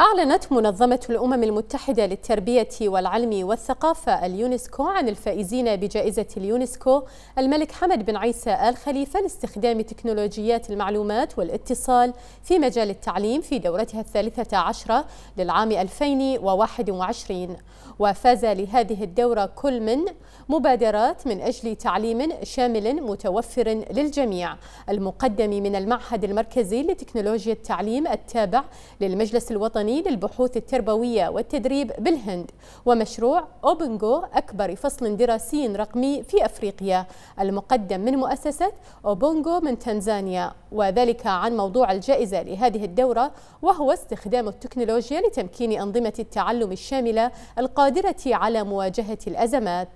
أعلنت منظمة الأمم المتحدة للتربية والعلم والثقافة اليونسكو عن الفائزين بجائزة اليونسكو الملك حمد بن عيسى آل خليفة لاستخدام تكنولوجيات المعلومات والاتصال في مجال التعليم في دورتها الثالثة عشرة للعام 2021 وفاز لهذه الدورة كل من مبادرات من أجل تعليم شامل متوفر للجميع المقدم من المعهد المركزي لتكنولوجيا التعليم التابع للمجلس الوطني الوطني للبحوث التربوية والتدريب بالهند ومشروع أوبنجو أكبر فصل دراسي رقمي في أفريقيا المقدم من مؤسسة أوبونجو من تنزانيا وذلك عن موضوع الجائزة لهذه الدورة وهو استخدام التكنولوجيا لتمكين أنظمة التعلم الشاملة القادرة على مواجهة الأزمات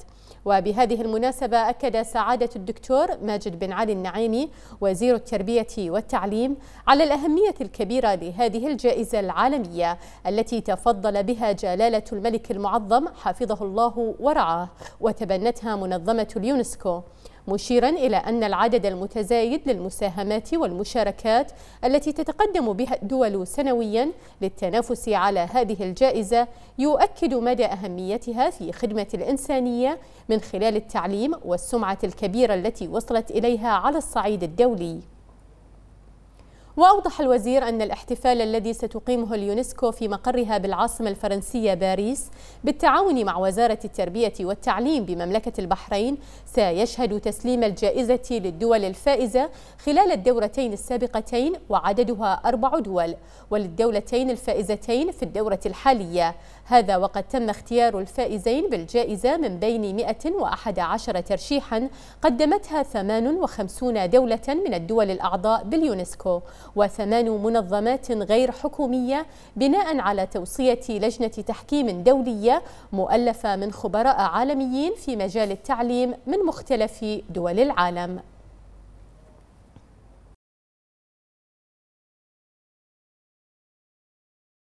وبهذه المناسبة أكد سعادة الدكتور ماجد بن علي النعيمي وزير التربية والتعليم على الأهمية الكبيرة لهذه الجائزة العالمية التي تفضل بها جلالة الملك المعظم حفظه الله ورعاه وتبنتها منظمة اليونسكو مشيرا إلى أن العدد المتزايد للمساهمات والمشاركات التي تتقدم بها الدول سنويا للتنافس على هذه الجائزة يؤكد مدى أهميتها في خدمة الإنسانية من خلال التعليم والسمعة الكبيرة التي وصلت إليها على الصعيد الدولي وأوضح الوزير أن الاحتفال الذي ستقيمه اليونسكو في مقرها بالعاصمة الفرنسية باريس بالتعاون مع وزارة التربية والتعليم بمملكة البحرين سيشهد تسليم الجائزة للدول الفائزة خلال الدورتين السابقتين وعددها أربع دول وللدولتين الفائزتين في الدورة الحالية هذا وقد تم اختيار الفائزين بالجائزة من بين 111 ترشيحا قدمتها 58 دولة من الدول الأعضاء باليونسكو وثمان منظمات غير حكومية بناء على توصية لجنة تحكيم دولية مؤلفة من خبراء عالميين في مجال التعليم من مختلف دول العالم